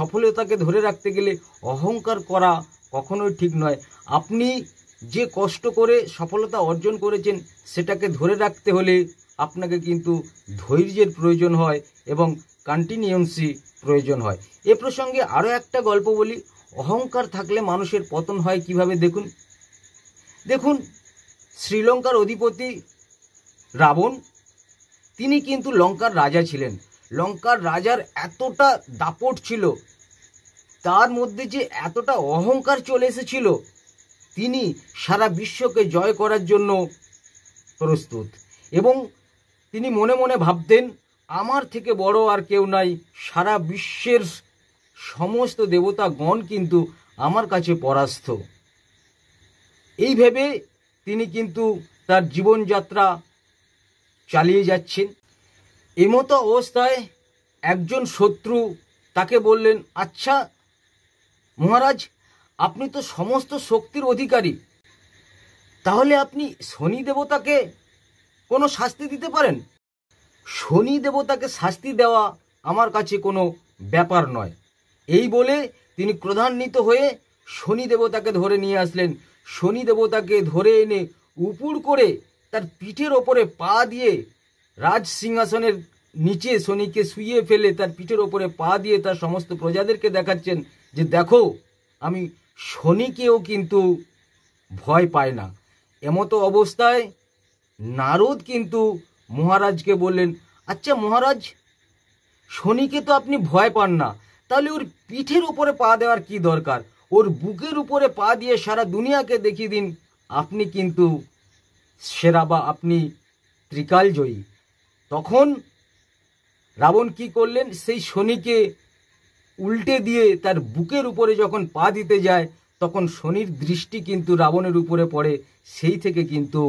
সফলতাকে ধরে রাখতে গেলে অহংকার করা কখনোই ঠিক নয় আপনি যে কষ্ট করে সফলতা অর্জন করেছেন সেটাকে ধরে রাখতে হলে আপনাকে কিন্তু ধৈর্যের প্রয়োজন হয় এবং কন্টিনিউন্সি প্রয়োজন হয় এ প্রসঙ্গে আরও একটা গল্প বলি অহংকার থাকলে মানুষের পতন হয় কিভাবে দেখুন দেখুন শ্রীলঙ্কার অধিপতি রাবণ তিনি কিন্তু লঙ্কার রাজা ছিলেন লঙ্কার রাজার এতটা দাপট ছিল তার মধ্যে যে এতটা অহংকার চলে এসেছিল তিনি সারা বিশ্বকে জয় করার জন্য প্রস্তুত এবং তিনি মনে মনে ভাবতেন আমার থেকে বড় আর কেউ নাই সারা বিশ্বের সমস্ত দেবতাগণ কিন্তু আমার কাছে পরাস্ত এই ভেবে তিনি কিন্তু তার জীবনযাত্রা চালিয়ে যাচ্ছেন এমতো অবস্থায় একজন শত্রু তাকে বললেন আচ্ছা মহারাজ আপনি তো সমস্ত শক্তির অধিকারী তাহলে আপনি শনি দেবতাকে কোনো শাস্তি দিতে পারেন শনি দেবতাকে শাস্তি দেওয়া আমার কাছে কোনো ব্যাপার নয় এই বলে তিনি ক্রধান্বিত হয়ে শনি দেবতাকে ধরে নিয়ে আসলেন শনি দেবতাকে ধরে এনে উপুড় করে তার পিঠের ওপরে পা দিয়ে রাজ সিংহাসনের নিচে শনিকে শুয়ে ফেলে তার পিঠের ওপরে পা দিয়ে তার সমস্ত প্রজাদেরকে দেখাচ্ছেন যে দেখো আমি শনিকেও কিন্তু ভয় পায় না এমতো অবস্থায় নারদ কিন্তু মহারাজকে বললেন আচ্ছা মহারাজ শনিকে তো আপনি ভয় পান না তাহলে ওর পিঠের উপরে পা দেওয়ার কি দরকার ওর বুকের উপরে পা দিয়ে সারা দুনিয়াকে দেখিয়ে দিন আপনি কিন্তু সেরা বা আপনি ত্রিকালজয়ী তখন রাবণ কি করলেন সেই শনিকে উল্টে দিয়ে তার বুকের উপরে যখন পা দিতে যায় তখন শনির দৃষ্টি কিন্তু রাবণের উপরে পড়ে সেই থেকে কিন্তু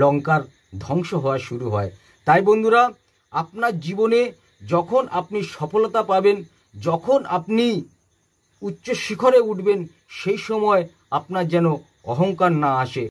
লঙ্কার ধ্বংস হওয়া শুরু হয় তাই বন্ধুরা আপনার জীবনে যখন আপনি সফলতা পাবেন যখন আপনি উচ্চ শিখরে উঠবেন সেই সময় আপনার যেন অহংকার না আসে